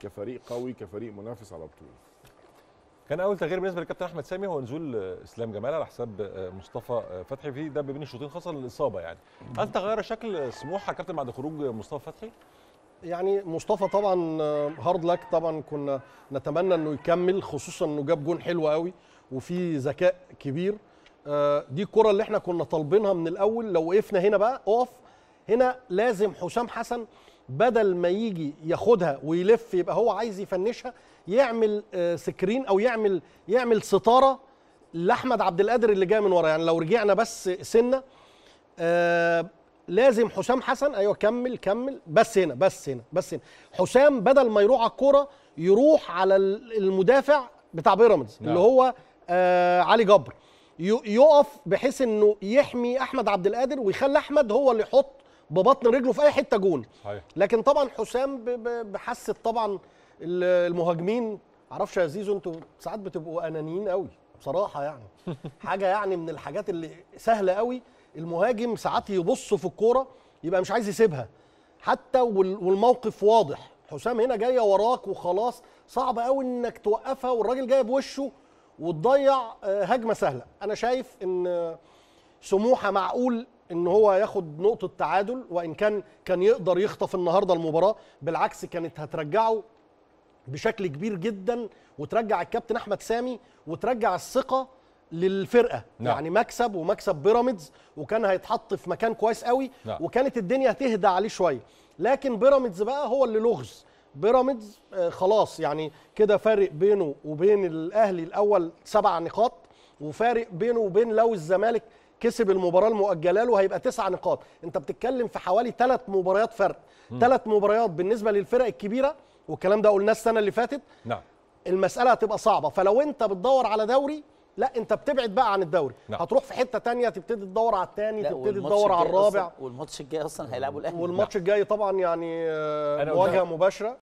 كفريق قوي كفريق منافس على بطوله كان اول تغيير بالنسبه للكابتن احمد سامي هو نزول آه، اسلام جمال على حساب آه، مصطفى آه، فتحي في ده بين الشوطين خاصه الاصابه يعني هل تغير شكل سموحه كابتن بعد خروج مصطفى فتحي يعني مصطفى طبعا هارد لك طبعا كنا نتمنى انه يكمل خصوصا انه جاب جون حلو قوي وفي ذكاء كبير دي الكره اللي احنا كنا طالبينها من الاول لو وقفنا هنا بقى اقف هنا لازم حسام حسن بدل ما يجي ياخدها ويلف يبقى هو عايز يفنشها يعمل آه، سكرين او يعمل يعمل ستاره لاحمد عبد القادر اللي جاي من ورا يعني لو رجعنا بس سنه آه، لازم حسام حسن ايوه كمل كمل بس هنا بس هنا بس هنا حسام بدل ما يروح على الكوره يروح على المدافع بتاع بيراميدز نعم. اللي هو آه علي جبر يقف بحيث انه يحمي احمد عبد القادر ويخلي احمد هو اللي يحط ببطن رجله في اي حته جون لكن طبعا حسام بحس طبعا المهاجمين معرفش يا زيزو انتوا ساعات بتبقوا انانيين قوي بصراحه يعني حاجه يعني من الحاجات اللي سهله قوي المهاجم ساعات يبص في الكوره يبقى مش عايز يسيبها حتى والموقف واضح حسام هنا جايه وراك وخلاص صعب قوي انك توقفها والراجل جاي بوشه وتضيع آه، هجمه سهله انا شايف ان آه، سموحه معقول ان هو ياخد نقطه تعادل وان كان كان يقدر يخطف النهارده المباراه بالعكس كانت هترجعه بشكل كبير جدا وترجع الكابتن احمد سامي وترجع الثقه للفرقه نعم. يعني مكسب ومكسب بيراميدز وكان هيتحط في مكان كويس قوي نعم. وكانت الدنيا تهدى عليه شويه لكن بيراميدز بقى هو اللي لغز بيراميدز آه، خلاص يعني كده فارق بينه وبين الاهلي الاول سبع نقاط وفارق بينه وبين لو الزمالك كسب المباراه المؤجله له هيبقى تسع نقاط انت بتتكلم في حوالي ثلاث مباريات فرق ثلاث مباريات بالنسبه للفرق الكبيره والكلام ده قلناه السنه اللي فاتت نعم المساله هتبقى صعبه فلو انت بتدور على دوري لا انت بتبعد بقى عن الدوري نعم. هتروح في حته تانية تبتدي تدور على الثاني تبتدي تدور على الرابع والماتش الجاي اصلا هيلعبوا الاهلي والماتش الجاي طبعا يعني آه، مواجهه مباشره